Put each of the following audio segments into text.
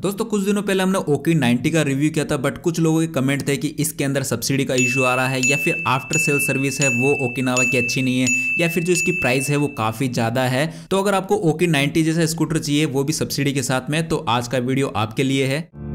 दोस्तों कुछ दिनों पहले हमने ओके 90 का रिव्यू किया था बट कुछ लोगों के कमेंट थे कि इसके अंदर सब्सिडी का इशू आ रहा है या फिर आफ्टर सेल सर्विस है वो नावा की अच्छी नहीं है या फिर जो इसकी प्राइस है वो काफ़ी ज़्यादा है तो अगर आपको ओके 90 जैसा स्कूटर चाहिए वो भी सब्सिडी के साथ में तो आज का वीडियो आपके लिए है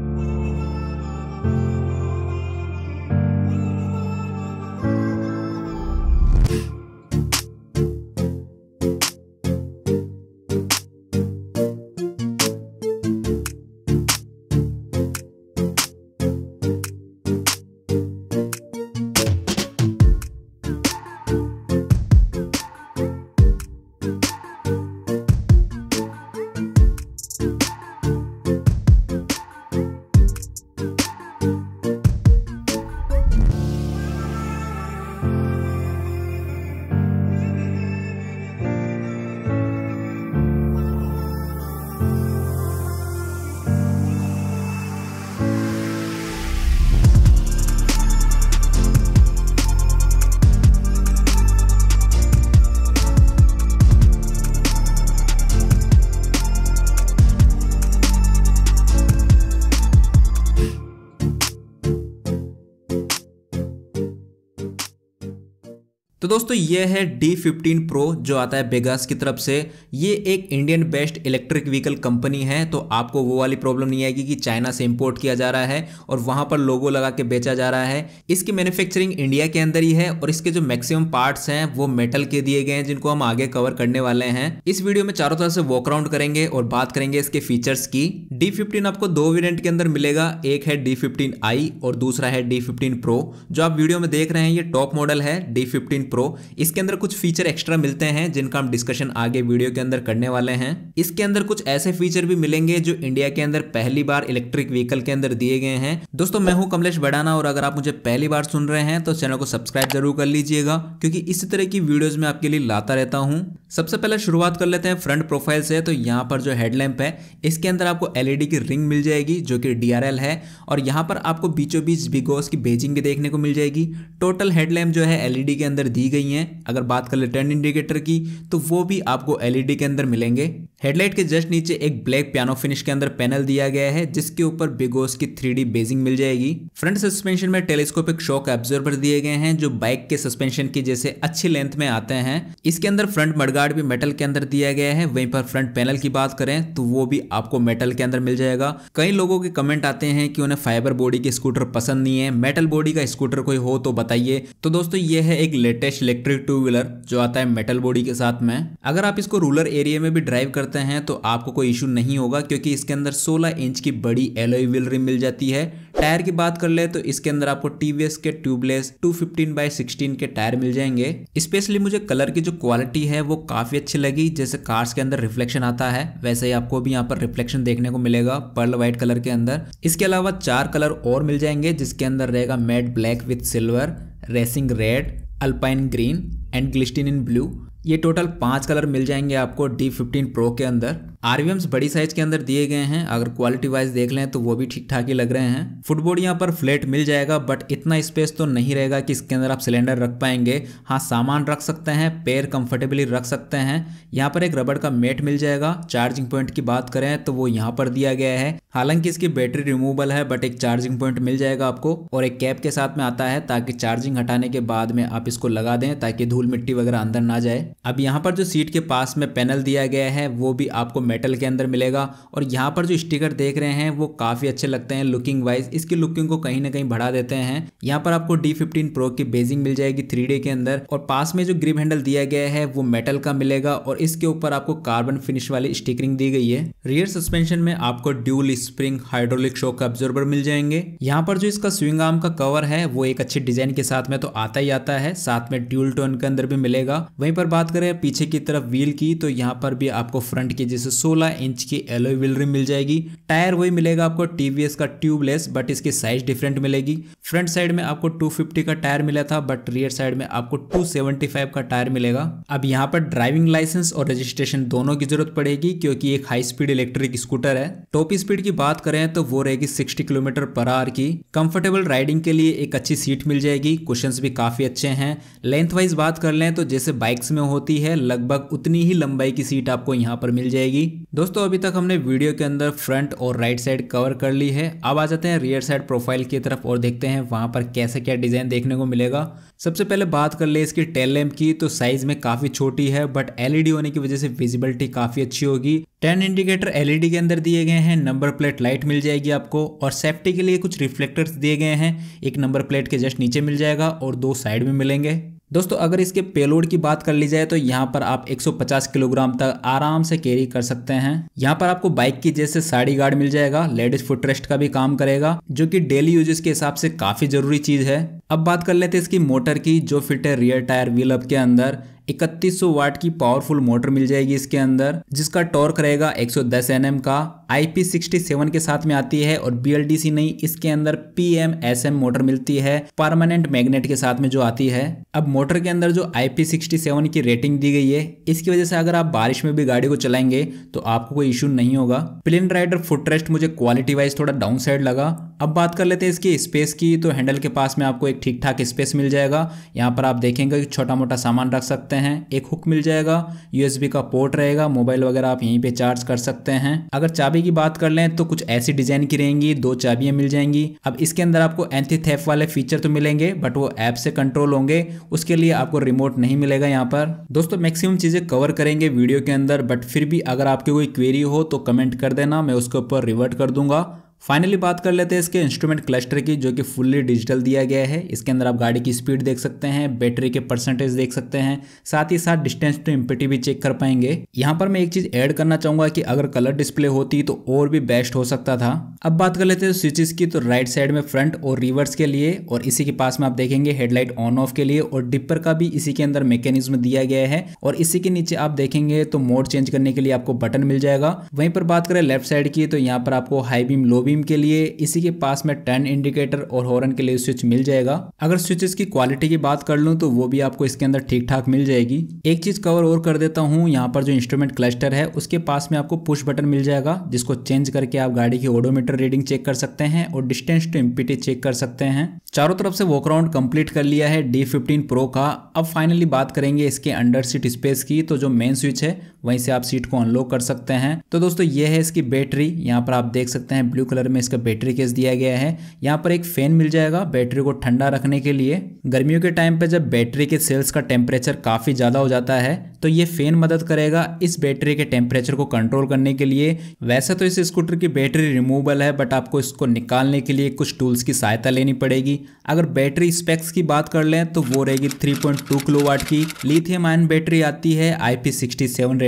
तो दोस्तों ये है D15 Pro जो आता है बेगास की तरफ से ये एक Indian based electric vehicle company है तो आपको वो वाली प्रॉब्लम नहीं आएगी कि चाइना से इंपोर्ट किया जा रहा है और वहां पर लोगो लगा के बेचा जा रहा है इसकी मैन्युफैक्चरिंग इंडिया के अंदर ही है और इसके जो मैक्सिमम पार्ट्स हैं वो मेटल के दिए गए हैं जिनको हम आगे कवर करने वाले हैं इस वीडियो में चारों तरह से वॉकराउंड करेंगे और बात करेंगे इसके फीचर्स की डी आपको दो वेरियंट के अंदर मिलेगा एक है डी आई और दूसरा है डी फिफ्टीन प्रो जो आप वीडियो में देख रहे हैं ये टॉप मॉडल है डी फिफ्टीन प्रो इसके अंदर कुछ फीचर एक्स्ट्रा मिलते हैं जिनका हम डिस्कशन आगे वीडियो के अंदर करने वाले हैं इसके अंदर कुछ ऐसे फीचर भी मिलेंगे जो इंडिया के अंदर पहली बार इलेक्ट्रिक व्हीकल के अंदर दिए गए हैं दोस्तों मैं हूं कमलेश बडाना और अगर आप मुझे पहली बार सुन रहे हैं तो चैनल को सब्सक्राइब जरूर कर लीजिएगा क्योंकि इसी तरह की वीडियोज में आपके लिए लाता रहता हूँ सबसे पहले शुरुआत कर लेते हैं फ्रंट प्रोफाइल से तो यहाँ पर जो हेडलैम्प है इसके अंदर आपको एलईडी e की रिंग मिल जाएगी जो कि डीआरएल है और यहाँ पर आपको बीचों बीच बिगोस की बेजिंग भी देखने को मिल जाएगी टोटल हेडलैम्प जो है एलईडी e के अंदर दी गई हैं अगर बात कर ले टर्न इंडिकेटर की तो वो भी आपको एलईडी e के अंदर मिलेंगे हेडलाइट के जस्ट नीचे एक ब्लैक पियानो फिनिश के अंदर पैनल दिया गया है जिसके ऊपर बिगोस की थ्री बेजिंग मिल जाएगी फ्रंट सस्पेंशन में टेलीस्कोपिक शॉक एब्जर्वर दिए गए हैं जो बाइक के सस्पेंशन की जैसे अच्छी लेंथ में आते हैं इसके अंदर फ्रंट मडगा गार्ड भी मेटल के अंदर दिया गया है वहीं पर फ्रंट पैनल की बात करें तो वो भी आपको मेटल के अंदर मिल जाएगा कई लोगों के कमेंट आते हैं कि उन्हें फाइबर बॉडी के स्कूटर पसंद नहीं है मेटल बॉडी का स्कूटर कोई हो तो बताइए तो दोस्तों ये है एक लेटेस्ट इलेक्ट्रिक टू व्हीलर जो आता है मेटल बॉडी के साथ में अगर आप इसको रूरल एरिया में भी ड्राइव करते हैं तो आपको कोई इश्यू नहीं होगा क्योंकि इसके अंदर सोलह इंच की बड़ी एलोई व्हील रिम मिल जाती है टायर की बात कर ले तो इसके अंदर आपको टीवीएस के ट्यूबलेस 215 बाय सिक्सटीन के टायर मिल जाएंगे स्पेशली मुझे कलर की जो क्वालिटी है वो काफी अच्छी लगी जैसे कार्स के अंदर रिफ्लेक्शन आता है वैसे ही आपको भी यहाँ पर रिफ्लेक्शन देखने को मिलेगा पर्ल व्हाइट कलर के अंदर इसके अलावा चार कलर और मिल जाएंगे जिसके अंदर रहेगा matte black with silver racing red alpine green and glistening blue ये टोटल पांच कलर मिल जाएंगे आपको डी फिफ्टीन प्रो के अंदर आरवीएम्स बड़ी साइज के अंदर दिए गए हैं अगर क्वालिटी वाइज देख लें तो वो भी ठीक ठाक ही लग रहे हैं फुटबोर्ड यहाँ पर फ्लैट मिल जाएगा बट इतना स्पेस तो नहीं रहेगा कि इसके अंदर आप सिलेंडर रख पाएंगे हाँ सामान रख सकते हैं पैर कंफर्टेबली रख सकते हैं यहाँ पर एक रबड़ का मेट मिल जाएगा चार्जिंग पॉइंट की बात करें तो वो यहाँ पर दिया गया है हालांकि इसकी बैटरी रिमूवल है बट एक चार्जिंग पॉइंट मिल जाएगा आपको और एक कैप के साथ में आता है ताकि चार्जिंग हटाने के बाद में आप इसको लगा दें ताकि धूल धूल मिट्टी वगैरह अंदर ना जाए अब यहाँ पर जो सीट के पास में पैनल दिया गया है वो भी आपको मेटल के अंदर मिलेगा और यहाँ पर जो स्टिकर देख रहे हैं वो काफ़ी अच्छे लगते हैं लुकिंग वाइज इसकी लुकिंग को कहीं ना कहीं बढ़ा देते हैं यहाँ पर आपको डी फिफ्टीन की बेजिंग मिल जाएगी थ्री के अंदर और पास में जो ग्रिप हैंडल दिया गया है वो मेटल का मिलेगा और इसके ऊपर आपको कार्बन फिनिश वाली स्टिकरिंग दी गई है रियर सस्पेंशन में आपको dual spring hydraulic shock absorber मिल जाएंगे यहाँ पर जो इसका स्विंग आर्म का कवर है वो एक अच्छे डिजाइन के साथ में तो आता ही आता है साथ में ड्यूल टोन के अंदर भी मिलेगा वहीं पर बात करें पीछे की तरफ व्हील की तो यहाँ पर भी आपको फ्रंट की जैसे 16 इंच की एलोई व्हील रिम मिल जाएगी टायर वही मिलेगा आपको टीवीएस का ट्यूबलेस बट इसकी साइज डिफरेंट मिलेगी फ्रंट साइड में आपको टू का टायर मिला था बट रियर साइड में आपको टू का टायर मिलेगा अब यहाँ पर ड्राइविंग लाइसेंस और रजिस्ट्रेशन दोनों की जरूरत पड़ेगी क्योंकि एक हाई स्पीड इलेक्ट्रिक स्कूटर है टॉप स्पीड की बात करें तो वो रहेगी सिक्सटी किलोमीटर पर आर की कंफर्टेबल राइडिंग के लिए एक अच्छी सीट मिल जाएगी क्वेश्चन भी काफी अच्छे हैं लेंथ वाइज बात कर लें तो जैसे बाइक्स में होती है लगभग उतनी ही लंबाई की सीट आपको यहाँ पर मिल जाएगी दोस्तों अभी तक हमने वीडियो के अंदर फ्रंट और राइट साइड कवर कर ली है अब आ जाते हैं रियर साइड प्रोफाइल की तरफ और देखते हैं वहाँ पर कैसे क्या डिज़ाइन देखने को मिलेगा सबसे पहले बात कर ले इसकी टेल लैम्प की तो साइज में काफ़ी छोटी है बट एलईडी होने की वजह से विजिबिलिटी काफ़ी अच्छी होगी टेन इंडिकेटर एलईडी के अंदर दिए गए हैं नंबर प्लेट लाइट मिल जाएगी आपको और सेफ्टी के लिए कुछ रिफ्लेक्टर्स दिए गए हैं एक नंबर प्लेट के जस्ट नीचे मिल जाएगा और दो साइड में मिलेंगे दोस्तों अगर इसके पेलोड की बात कर ली जाए तो यहाँ पर आप 150 किलोग्राम तक आराम से कैरी कर सकते हैं यहाँ पर आपको बाइक की जैसे साड़ी गार्ड मिल जाएगा लेडीज फुटरेस्ट का भी काम करेगा जो कि डेली यूजेस के हिसाब से काफी जरूरी चीज है अब बात कर लेते हैं इसकी मोटर की जो फिट है रियर टायर व्हील अप के अंदर 3100 वाट की पावरफुल मोटर मिल जाएगी इसके अंदर जिसका टॉर्क रहेगा 110 एनएम का IP67 के साथ में आती है और BLDC नहीं इसके अंदर PMSM मोटर मिलती है परमानेंट मैग्नेट के साथ में जो आती है अब मोटर के अंदर जो IP67 की रेटिंग दी गई है इसकी वजह से अगर आप बारिश में भी गाड़ी को चलाएंगे तो आपको कोई इशू नहीं होगा प्लेन राइडर फुटरेस्ट मुझे क्वालिटी वाइज थोड़ा डाउन साइड लगा अब बात कर लेते हैं इसकी स्पेस की तो हैंडल के पास में आपको एक ठीक ठाक स्पेस मिल जाएगा यहाँ पर आप देखेंगे कि छोटा मोटा सामान रख सकते हैं एक हुक मिल जाएगा यूएसबी का पोर्ट रहेगा मोबाइल वगैरह आप यहीं पे चार्ज कर सकते हैं अगर चाबी की बात कर लें तो कुछ ऐसी डिजाइन की रहेंगी दो चाबियां मिल जाएंगी अब इसके अंदर आपको एंथी थेफ वाले फीचर तो मिलेंगे बट वो ऐप से कंट्रोल होंगे उसके लिए आपको रिमोट नहीं मिलेगा यहाँ पर दोस्तों मैक्सिमम चीजें कवर करेंगे वीडियो के अंदर बट फिर भी अगर आपकी कोई क्वेरी हो तो कमेंट कर देना मैं उसके ऊपर रिवर्ट कर दूंगा फाइनली बात कर लेते हैं इसके इंस्ट्रूमेंट क्लस्टर की जो कि फुल्ली डिजिटल दिया गया है इसके अंदर आप गाड़ी की स्पीड देख सकते हैं बैटरी के परसेंटेज देख सकते हैं साथ ही साथ डिस्टेंस टू इम्पिटी भी चेक कर पाएंगे यहाँ पर मैं एक चीज ऐड करना चाहूंगा कि अगर कलर डिस्प्ले होती तो और भी बेस्ट हो सकता था अब बात कर लेते हैं स्विचेस की तो राइट साइड में फ्रंट और रिवर्स के लिए और इसी के पास में आप देखेंगे हेडलाइट ऑन ऑफ के लिए और डिपर का भी इसी के अंदर मैकेनिज्म दिया गया है और इसी के नीचे आप देखेंगे तो मोड चेंज करने के लिए आपको बटन मिल जाएगा वहीं पर बात करें लेफ्ट साइड की तो यहाँ पर आपको high beam low beam beam के लिए इसी के पास में टर्न इंडिकेटर और हॉर्न के लिए स्विच मिल जाएगा अगर स्विचेस की क्वालिटी की बात कर लूँ तो वो भी आपको इसके अंदर ठीक ठाक मिल जाएगी एक चीज कवर और कर देता हूँ यहाँ पर जो इंस्ट्रूमेंट क्लस्टर है उसके पास में आपको पुश बटन मिल जाएगा जिसको चेंज करके आप गाड़ी की ओडोमीटर रीडिंग चेक कर सकते हैं और डिस्टेंस टू एमपीटी चेक कर सकते हैं चारों तरफ से वॉकराउंड कंप्लीट कर लिया है डी फिफ्टीन प्रो का अब फाइनली बात करेंगे इसके अंडर सीट स्पेस की तो जो मेन स्विच है वहीं से आप सीट को अनलॉक कर सकते हैं तो दोस्तों ये है इसकी बैटरी यहाँ पर आप देख सकते हैं ब्लू कलर में इसका बैटरी केस दिया गया है यहाँ पर एक फैन मिल जाएगा बैटरी को ठंडा रखने के लिए गर्मियों के टाइम पर जब बैटरी के सेल्स का टेम्परेचर काफ़ी ज़्यादा हो जाता है तो ये फैन मदद करेगा इस बैटरी के टेम्परेचर को कंट्रोल करने के लिए वैसे तो इस स्कूटर की बैटरी रिमूवेबल है बट आपको इसको निकालने के लिए कुछ टूल्स की सहायता लेनी पड़ेगी अगर बैटरी स्पेक्स की बात कर लें तो वो रहेगी 3.2 किलोवाट की लिथियम आयन बैटरी आती है आई पी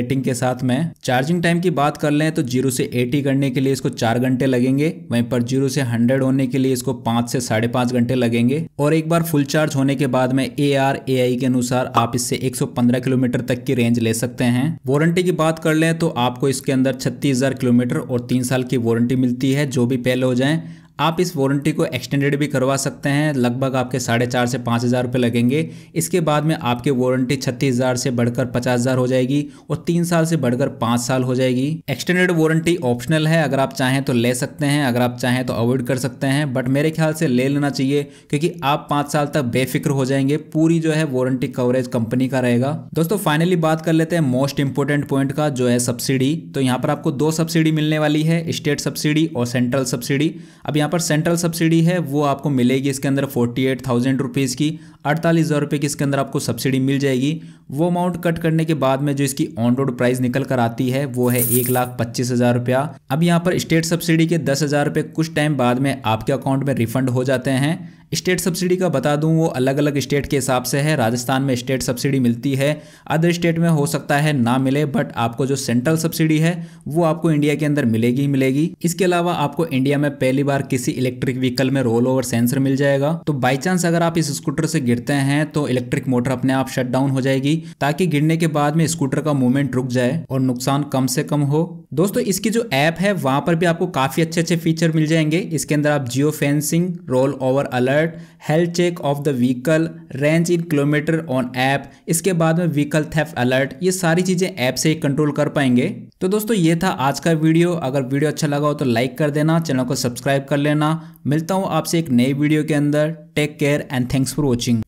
रेटिंग के साथ में चार्जिंग टाइम की बात कर लें तो जीरो से एटी करने के लिए इसको चार घंटे लगेंगे वहीं पर जीरो से हंड्रेड होने के लिए इसको पांच से साढ़े पांच घंटे लगेंगे और एक बार फुल चार्ज होने के बाद में ए आर ए आई के अनुसार आप इससे 115 किलोमीटर तक की रेंज ले सकते हैं वारंटी की बात कर ले तो आपको इसके अंदर छत्तीस किलोमीटर और तीन साल की वारंटी मिलती है जो भी पहले हो जाए आप इस वारंटी को एक्सटेंडेड भी करवा सकते हैं लगभग आपके साढ़े चार से पाँच हज़ार रुपये लगेंगे इसके बाद में आपकी वारंटी छत्तीस हज़ार से बढ़कर पचास हज़ार हो जाएगी और तीन साल से बढ़कर पाँच साल हो जाएगी एक्सटेंडेड वारंटी ऑप्शनल है अगर आप चाहें तो ले सकते हैं अगर आप चाहें तो अवॉइड कर सकते हैं बट मेरे ख्याल से ले लेना चाहिए क्योंकि आप पाँच साल तक बेफिक्र हो जाएंगे पूरी जो है वारंटी कवरेज कंपनी का रहेगा दोस्तों फाइनली बात कर लेते हैं मोस्ट इंपॉर्टेंट पॉइंट का जो है सब्सिडी तो यहाँ पर आपको दो सब्सिडी मिलने वाली है स्टेट सब्सिडी और सेंट्रल सब्सिडी अब यहाँ यहाँ पर सेंट्रल सब्सिडी है वो आपको मिलेगी इसके अंदर फोर्टी एट थाउजेंड रुपीज़ की अड़तालीस हज़ार रुपये की इसके अंदर आपको सब्सिडी मिल जाएगी वो अमाउंट कट करने के बाद में जो इसकी ऑन रोड प्राइस निकल कर आती है वो है एक लाख पच्चीस हज़ार रुपया अब यहाँ पर स्टेट सब्सिडी के दस हज़ार रुपये कुछ टाइम बाद में आपके अकाउंट में रिफंड हो जाते हैं स्टेट सब्सिडी का बता दूं वो अलग अलग स्टेट के हिसाब से है राजस्थान में स्टेट सब्सिडी मिलती है अदर स्टेट में हो सकता है ना मिले बट आपको जो सेंट्रल सब्सिडी है वो आपको इंडिया के अंदर मिलेगी ही मिलेगी इसके अलावा आपको इंडिया में पहली बार किसी इलेक्ट्रिक व्हीकल में रोल ओवर सेंसर मिल जाएगा तो बाई चांस अगर आप इस स्कूटर से गिरते हैं तो इलेक्ट्रिक मोटर अपने आप शट डाउन हो जाएगी ताकि गिरने के बाद में स्कूटर का मूवमेंट रुक जाए और नुकसान कम से कम हो दोस्तों इसकी जो ऐप है वहां पर भी आपको काफी अच्छे अच्छे फीचर मिल जाएंगे इसके अंदर आप geo fencing roll over alert alert health check of the vehicle range in kilometre on app इसके बाद में व्हीकल थेफ अलर्ट ये सारी चीज़ें ऐप से ही कंट्रोल कर पाएंगे तो दोस्तों ये था आज का वीडियो अगर वीडियो अच्छा लगा हो तो लाइक कर देना चैनल को सब्सक्राइब कर लेना मिलता हूँ आपसे एक नई वीडियो के अंदर take care and thanks for watching